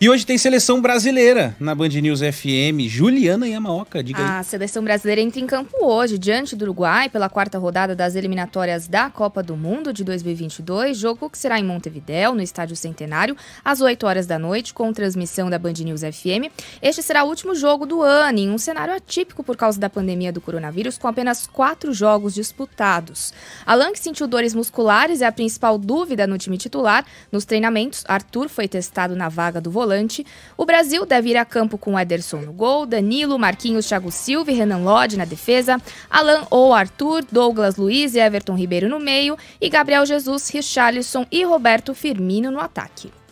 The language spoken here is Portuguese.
E hoje tem seleção brasileira na Band News FM. Juliana Yamaoka, diga aí. A seleção brasileira entra em campo hoje, diante do Uruguai, pela quarta rodada das eliminatórias da Copa do Mundo de 2022. Jogo que será em Montevidéu, no Estádio Centenário, às 8 horas da noite, com transmissão da Band News FM. Este será o último jogo do ano, em um cenário atípico por causa da pandemia do coronavírus, com apenas quatro jogos disputados. Alan, que sentiu dores musculares, é a principal dúvida no time titular. Nos treinamentos, Arthur foi testado na vaga do volante volante, o Brasil deve ir a campo com Ederson no gol, Danilo, Marquinhos, Thiago Silva e Renan Lodge na defesa, Alan ou Arthur, Douglas Luiz e Everton Ribeiro no meio e Gabriel Jesus, Richarlison e Roberto Firmino no ataque.